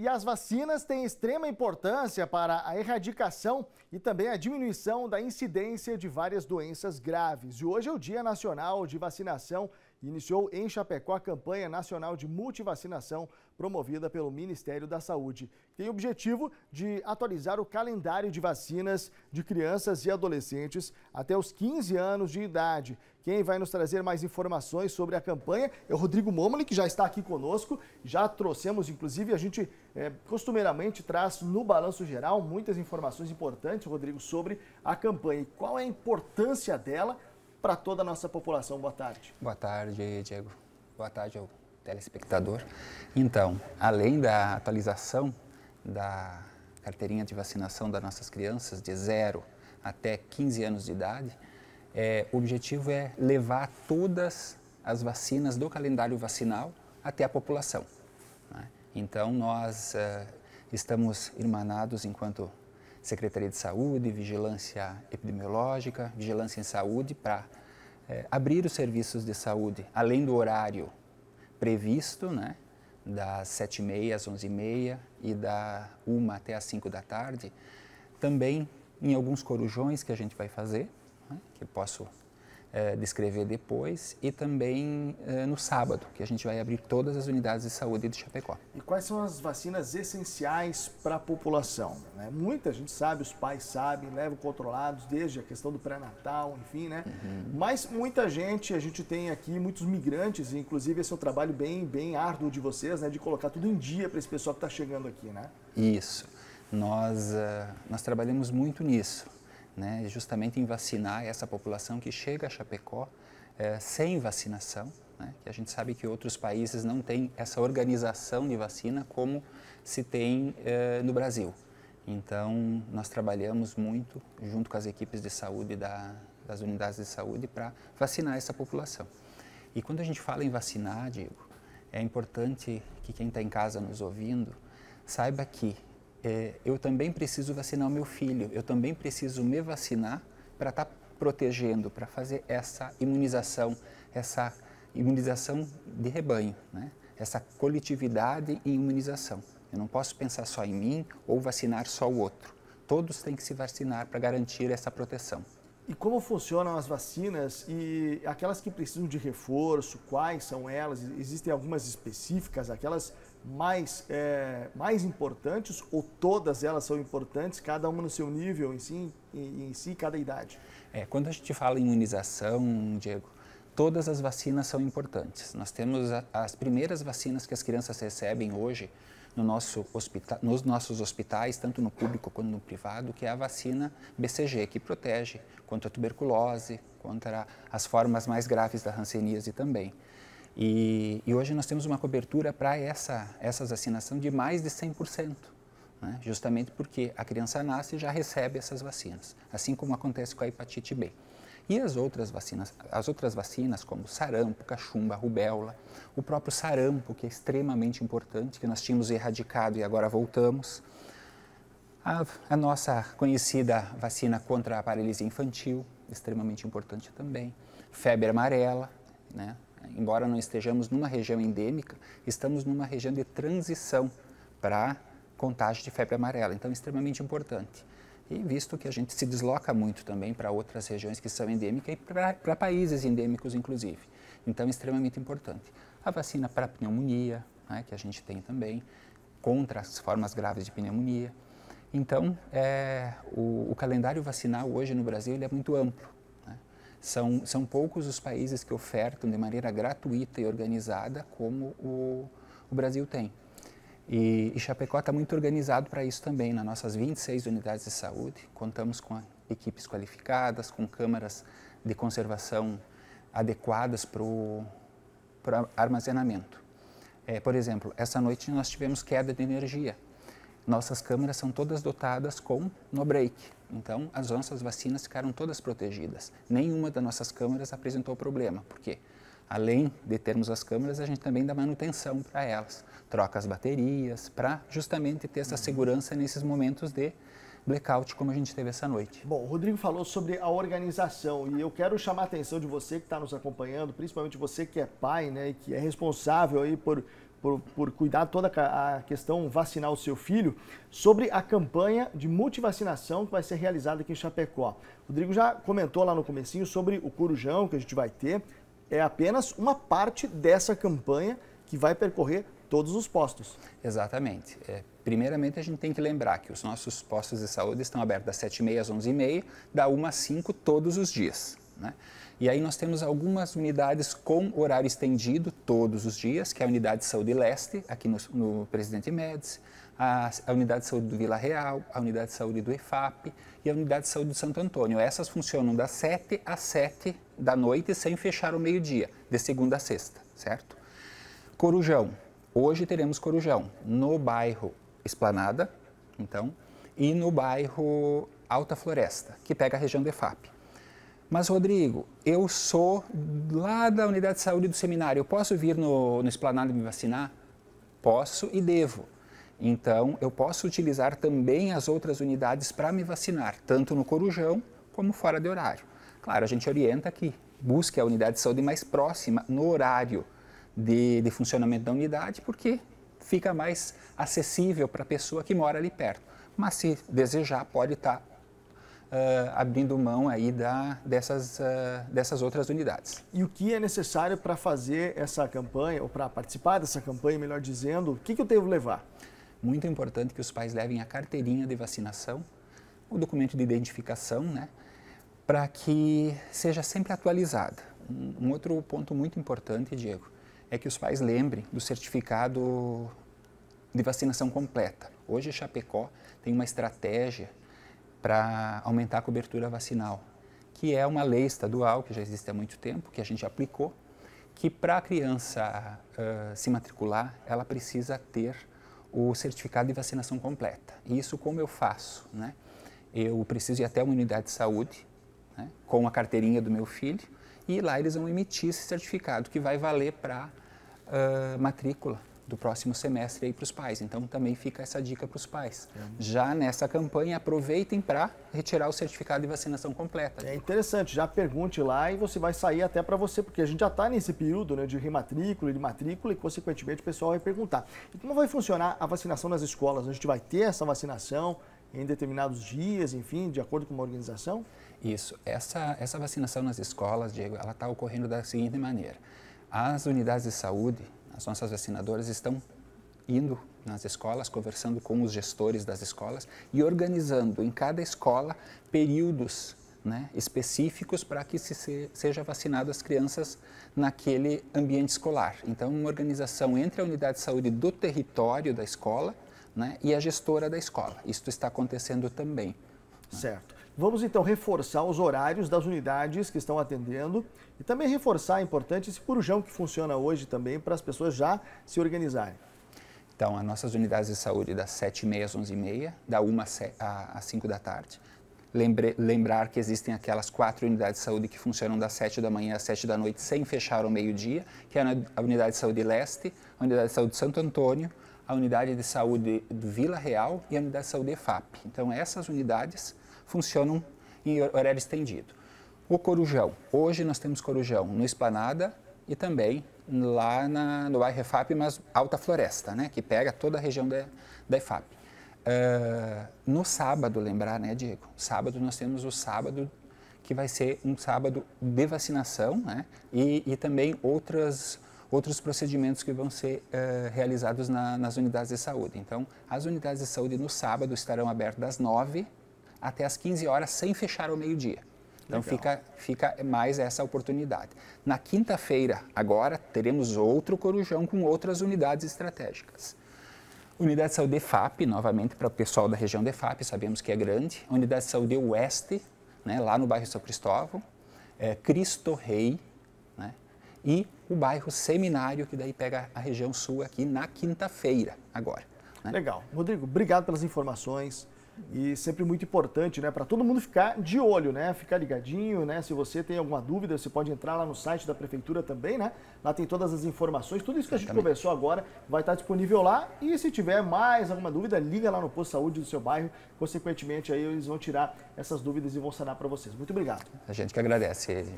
E as vacinas têm extrema importância para a erradicação e também a diminuição da incidência de várias doenças graves. E hoje é o Dia Nacional de Vacinação iniciou em Chapecó a campanha nacional de multivacinação promovida pelo Ministério da Saúde, tem o objetivo de atualizar o calendário de vacinas de crianças e adolescentes até os 15 anos de idade. Quem vai nos trazer mais informações sobre a campanha é o Rodrigo Momoli, que já está aqui conosco. Já trouxemos, inclusive, a gente é, costumeiramente traz no Balanço Geral muitas informações importantes, Rodrigo, sobre a campanha e qual é a importância dela para toda a nossa população. Boa tarde. Boa tarde, Diego. Boa tarde ao telespectador. Então, além da atualização da carteirinha de vacinação das nossas crianças de 0 até 15 anos de idade, é, o objetivo é levar todas as vacinas do calendário vacinal até a população. Né? Então, nós eh, estamos irmanados enquanto Secretaria de Saúde, Vigilância Epidemiológica, Vigilância em Saúde, para é, abrir os serviços de saúde, além do horário previsto, né, das 7h30 às 11h30 e da 1 até às 5 da tarde, também em alguns corujões que a gente vai fazer, né, que eu posso é, descrever depois, e também é, no sábado, que a gente vai abrir todas as unidades de saúde de Chapecó. E quais são as vacinas essenciais para a população? Né? Muita gente sabe, os pais sabem, levam controlados desde a questão do pré-natal, enfim, né? Uhum. Mas muita gente, a gente tem aqui muitos migrantes, inclusive esse é um trabalho bem, bem árduo de vocês, né? De colocar tudo em dia para esse pessoal que está chegando aqui, né? Isso. Nós, uh, nós trabalhamos muito nisso né, é justamente em vacinar essa população que chega a Chapecó é, sem vacinação, né, que a gente sabe que outros países não têm essa organização de vacina como se tem é, no Brasil. Então, nós trabalhamos muito junto com as equipes de saúde da, das unidades de saúde para vacinar essa população. E quando a gente fala em vacinar, Diego, é importante que quem está em casa nos ouvindo saiba que é, eu também preciso vacinar o meu filho, eu também preciso me vacinar para estar tá protegendo, para fazer essa imunização, essa imunização de rebanho, né? essa coletividade e imunização. Eu não posso pensar só em mim ou vacinar só o outro. Todos têm que se vacinar para garantir essa proteção. E como funcionam as vacinas e aquelas que precisam de reforço, quais são elas? Existem algumas específicas, aquelas mais, é, mais importantes ou todas elas são importantes, cada uma no seu nível em si, em, em si, cada idade? É, quando a gente fala em imunização, Diego, todas as vacinas são importantes. Nós temos a, as primeiras vacinas que as crianças recebem hoje no nosso hospital, nos nossos hospitais, tanto no público quanto no privado, que é a vacina BCG, que protege contra a tuberculose, contra as formas mais graves da hanseníase também. E, e hoje nós temos uma cobertura para essa, essa vacinação de mais de 100%. Né? justamente porque a criança nasce e já recebe essas vacinas, assim como acontece com a hepatite B. E as outras vacinas, as outras vacinas como sarampo, cachumba, rubéola, o próprio sarampo, que é extremamente importante, que nós tínhamos erradicado e agora voltamos, a, a nossa conhecida vacina contra a paralisia infantil, extremamente importante também, febre amarela, né? embora não estejamos numa região endêmica, estamos numa região de transição para contágio de febre amarela, então é extremamente importante. E visto que a gente se desloca muito também para outras regiões que são endêmicas e para países endêmicos, inclusive. Então, é extremamente importante. A vacina para pneumonia, né, que a gente tem também, contra as formas graves de pneumonia. Então, é, o, o, calendário vacinal hoje no Brasil é muito amplo. São, são poucos os países que ofertam de maneira gratuita e organizada como o, o Brasil tem. E, e Chapecó está muito organizado para isso também. Nas nossas 26 unidades de saúde, contamos com equipes qualificadas, com câmaras de conservação adequadas para o armazenamento. É, por exemplo, essa noite nós tivemos queda de energia. Nossas câmeras são todas dotadas com no break. Então, as nossas vacinas ficaram todas protegidas. Nenhuma das nossas câmeras apresentou problema. Porque Além de termos as câmeras, a gente também dá manutenção para elas, troca as baterias, para justamente ter essa segurança nesses momentos de blackout como a gente teve essa noite. Bom, o Rodrigo falou sobre a organização e eu quero chamar a atenção de você que está nos acompanhando, principalmente você que é pai, né, e que é responsável aí por por, por cuidar toda a questão vacinar o seu filho, sobre a campanha de multivacinação que vai ser realizada aqui em Chapecó. Rodrigo já comentou lá no comecinho sobre o corujão que a gente vai ter. É apenas uma parte dessa campanha que vai percorrer todos os postos. Exatamente. É, primeiramente, a gente tem que lembrar que os nossos postos de saúde estão abertos das 7h30 às 11h30, da 1 às 5 todos os dias. Né? E aí nós temos algumas unidades com horário estendido todos os dias, que é a Unidade de Saúde Leste, aqui no, no Presidente Médici, a, a, Unidade de Saúde do Vila Real, a Unidade de Saúde do EFAP e a Unidade de Saúde do Santo Antônio. Essas funcionam das 7 às 7 da noite, sem fechar o meio-dia, de segunda a sexta, certo? Corujão. Hoje teremos Corujão no bairro Esplanada, então, e no bairro Alta Floresta, que pega a região do EFAP. Mas, Rodrigo, eu sou lá da unidade de saúde do seminário, eu posso vir no, no esplanado me vacinar? Posso e devo. Então, eu posso utilizar também as outras unidades para me vacinar, tanto no Corujão como fora de horário. Claro, a gente orienta que busque a unidade de saúde mais próxima no horário de, de funcionamento da unidade, porque fica mais acessível para a pessoa que mora ali perto. Mas, se desejar, pode estar tá ah, abrindo mão aí da, dessas, ah, dessas outras unidades. E o que é necessário para fazer essa campanha, ou para participar dessa campanha, melhor dizendo, o que, que eu devo levar? Muito importante que os pais levem a carteirinha de vacinação, o documento de identificação, né, para que seja sempre atualizada. Um, um outro ponto muito importante, Diego, é que os pais lembrem do certificado de vacinação completa. Hoje, Chapecó tem uma estratégia para aumentar a cobertura vacinal, que é uma lei estadual que já existe há muito tempo, que a gente aplicou, que para a criança uh, se matricular, ela precisa ter o certificado de vacinação completa. E isso como eu faço? Né? Eu preciso ir até uma unidade de saúde né, com a carteirinha do meu filho e lá eles vão emitir esse certificado que vai valer para uh, matrícula do próximo semestre aí para os pais. Então também fica essa dica para os pais. É. Já nessa campanha, aproveitem para retirar o certificado de vacinação completa. É interessante, já pergunte lá e você vai sair até para você, porque a gente já está nesse período né, de rematrícula, de matrícula e, consequentemente, o pessoal vai perguntar. E como vai funcionar a vacinação nas escolas? A gente vai ter essa vacinação? em determinados dias, enfim, de acordo com uma organização? Isso. Essa, essa vacinação nas escolas, Diego, ela está ocorrendo da seguinte maneira. As unidades de saúde as nossas vacinadoras estão indo nas escolas, conversando com os gestores das escolas e organizando em cada escola períodos né, específicos para que se, se, seja vacinado as crianças naquele ambiente escolar. Então, uma organização entre a unidade de saúde do território da escola né, e a gestora da escola. Isto está acontecendo também. Certo. Vamos então reforçar os horários das unidades que estão atendendo e também reforçar, é importante, esse purujão que funciona hoje também para as pessoas já se organizarem. Então, as nossas unidades de saúde das 7h30 às 11h30, da 1 às 5 da tarde. Lembre, lembrar que existem aquelas quatro unidades de saúde que funcionam das 7 da manhã às 7 da noite, sem fechar ao meio-dia, que é a Unidade de Saúde Leste, a Unidade de Saúde Santo Antônio, a Unidade de Saúde Vila Real e a Unidade de Saúde EFAP. Então, essas unidades funcionam em horário estendido. O Corujão. Hoje nós temos Corujão no Esplanada e também lá na, no bairro EFAP, mas Alta Floresta, né? Que pega toda a região da, da EFAP. Uh, ah, no sábado, lembrar, né, Diego? Sábado nós temos o sábado que vai ser um sábado de vacinação, né? E, e também outras outros procedimentos que vão ser uh, realizados na, nas unidades de saúde. Então, as unidades de saúde no sábado estarão abertas das 9 até as 15 horas sem fechar ao meio-dia. Então fica, fica mais essa oportunidade. Na quinta-feira, agora, teremos outro corujão com outras unidades estratégicas. Unidade de Saúde FAP, novamente para o pessoal da região de FAP, sabemos que é grande. Unidade de Saúde Oeste, né, lá no bairro São Cristóvão. É, Cristo Rei né, e o bairro Seminário, que daí pega a região sul aqui na quinta-feira agora. Né? Legal. Rodrigo, obrigado pelas informações. E sempre muito importante, né, para todo mundo ficar de olho, né, ficar ligadinho, né, se você tem alguma dúvida, você pode entrar lá no site da prefeitura também, né, lá tem todas as informações, tudo isso que a gente conversou agora vai estar tá disponível lá e se tiver mais alguma dúvida, liga lá no posto de saúde do seu bairro, consequentemente aí eles vão tirar essas dúvidas e vão sanar para vocês. Muito obrigado. A gente que agradece.